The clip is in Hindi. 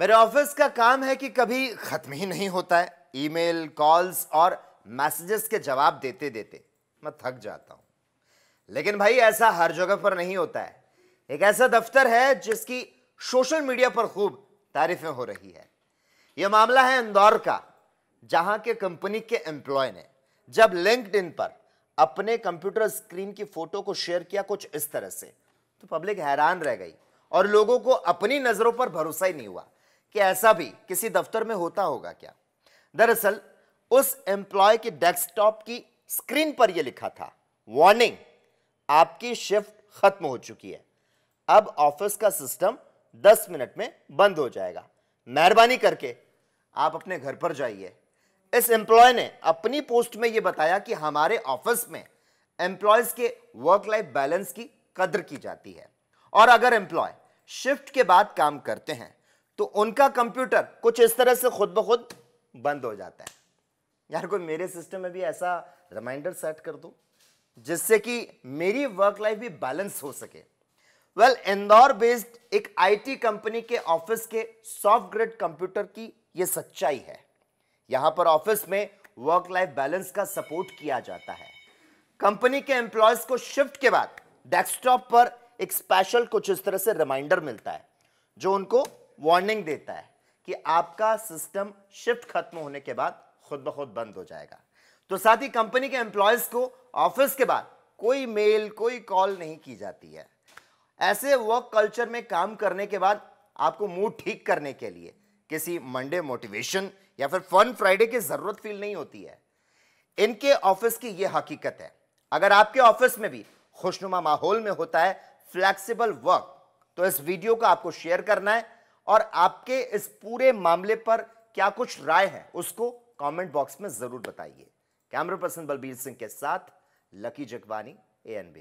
मेरे ऑफिस का काम है कि कभी खत्म ही नहीं होता है ईमेल कॉल्स और मैसेजेस के जवाब देते देते मैं थक जाता हूं लेकिन भाई ऐसा हर जगह पर नहीं होता है एक ऐसा दफ्तर है जिसकी सोशल मीडिया पर खूब तारीफें हो रही है यह मामला है इंदौर का जहां के कंपनी के एम्प्लॉय ने जब लिंक्डइन पर अपने कंप्यूटर स्क्रीन की फोटो को शेयर किया कुछ इस तरह से तो पब्लिक हैरान रह गई और लोगों को अपनी नजरों पर भरोसा ही नहीं हुआ कि ऐसा भी किसी दफ्तर में होता होगा क्या दरअसल उस एम्प्लॉय के डेस्कटॉप की स्क्रीन पर यह लिखा था वार्निंग आपकी शिफ्ट खत्म हो चुकी है अब ऑफिस का सिस्टम 10 मिनट में बंद हो जाएगा मेहरबानी करके आप अपने घर पर जाइए इस एम्प्लॉय ने अपनी पोस्ट में यह बताया कि हमारे ऑफिस में एम्प्लॉयज के वर्क लाइफ बैलेंस की कदर की जाती है और अगर एम्प्लॉय शिफ्ट के बाद काम करते हैं तो उनका कंप्यूटर कुछ इस तरह से खुद ब खुद बंद हो जाता है यार कोई मेरे सिस्टम में भी ऐसा रिमाइंडर सेट कर दो जिससे कि मेरी वर्क लाइफ भी बैलेंस हो सके वेल well, इंदौर बेस्ड एक आईटी कंपनी के ऑफिस के सॉफ्ट ग्रेड कंप्यूटर की यह सच्चाई है यहां पर ऑफिस में वर्क लाइफ बैलेंस का सपोर्ट किया जाता है कंपनी के एम्प्लॉयज को शिफ्ट के बाद डेस्कटॉप पर एक स्पेशल कुछ इस तरह से रिमाइंडर मिलता है जो उनको वार्निंग देता है कि आपका सिस्टम शिफ्ट खत्म होने के बाद खुद ब खुद बंद हो जाएगा तो साथ ही कंपनी के एम्प्लॉयज को ऑफिस के बाद कोई मेल कोई कॉल नहीं की जाती है ऐसे वर्क कल्चर में काम करने के बाद आपको मूड ठीक करने के लिए किसी मंडे मोटिवेशन या फिर फन फ्राइडे की जरूरत फील नहीं होती है इनके ऑफिस की यह हकीकत है अगर आपके ऑफिस में भी खुशनुमा माहौल में होता है फ्लेक्सिबल वर्क तो इस वीडियो को आपको शेयर करना है और आपके इस पूरे मामले पर क्या कुछ राय है उसको कमेंट बॉक्स में जरूर बताइए कैमरा पर्सन बलबीर सिंह के साथ लकी जगवानी ए एन